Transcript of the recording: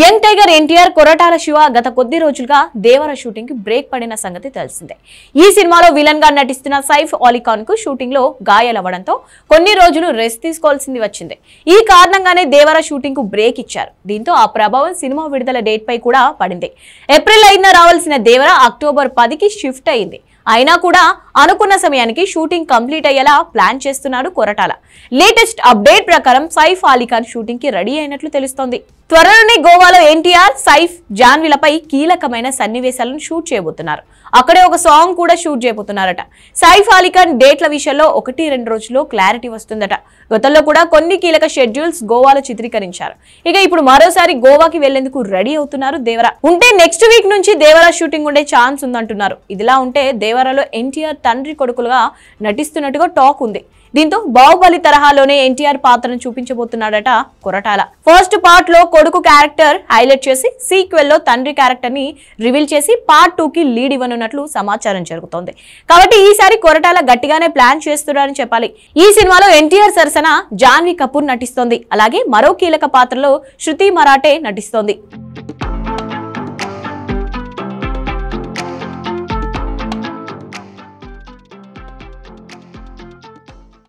young tiger NTR Koratala Siva గత కొద్ది రోజులుగా దేవర షూటింగ్ కి బ్రేక్ పడిన సంగతి తెలిసిందే ఈ సినిమాలో విలన్ గా నటిస్తున్న సైఫ్ అలీఖాన్ కు షూటింగ్ లో గాయాలవ్వడంతో కొన్ని రోజులు రెస్ట్ తీసుకోవాల్సింది వచ్చింది ఈ కారణంగానే దేవర షూటింగ్ కు బ్రేక్ ఇచ్చారు దీంతో ఆ ప్రభావం సినిమా విడుదల డేట్ పై కూడా పడింది ఏప్రిల్ ఐదున రావాల్సిన దేవర అక్టోబర్ పదికి షిఫ్ట్ అయింది అయినా కూడా అనుకున్న సమయానికి షూటింగ్ కంప్లీట్ అయ్యేలా ప్లాన్ చేస్తున్నాడు కొరటాల లేటెస్ట్ అప్డేట్ ప్రకారం సైఫ్ అలీఖాన్ షూటింగ్ కి రెడీ అయినట్లు తెలుస్తోంది త్వరలోనే గోవాలో ఎన్టీఆర్ సైఫ్ జాన్వీలపై కీలకమైన సన్నివేశాలను షూట్ చేయబోతున్నారు అక్కడే ఒక సాంగ్ కూడా షూట్ చేయబోతున్నారట సైఫ్ అలీఖాన్ డేట్ల విషయంలో ఒకటి రెండు రోజుల్లో క్లారిటీ వస్తుందట గతంలో కూడా కొన్ని కీలక షెడ్యూల్స్ గోవాలో చిత్రీకరించారు ఇక ఇప్పుడు మరోసారి గోవాకి వెళ్లేందుకు రెడీ అవుతున్నారు దేవరా ఉంటే నెక్స్ట్ వీక్ నుంచి దేవరా షూటింగ్ ఉండే ఛాన్స్ ఉందంటున్నారు ఇదిలా ఉంటే దేవరలో ఎన్టీఆర్ తండ్రి కొడుకులుగా నటిస్తున్నట్టుగా టాక్ ఉంది దీంతో బాహుబలి తరహాలోనే ఎన్టీఆర్ పాత్రను చూపించబోతున్నాడట కొరటాల ఫస్ట్ పార్ట్ లో కొడుకు క్యారెక్టర్ హైలైట్ చేసి సీక్వెల్ లో తండ్రి క్యారెక్టర్ ని రివీల్ చేసి పార్ట్ టూ కి లీడ్ ఇవ్వనున్నట్లు సమాచారం జరుగుతోంది కాబట్టి ఈసారి కొరటాల గట్టిగానే ప్లాన్ చేస్తున్నారని చెప్పాలి ఈ సినిమాలో ఎన్టీఆర్ సరసన జాన్వీ కపూర్ నటిస్తోంది అలాగే మరో కీలక పాత్రలో శృతి మరాఠే నటిస్తోంది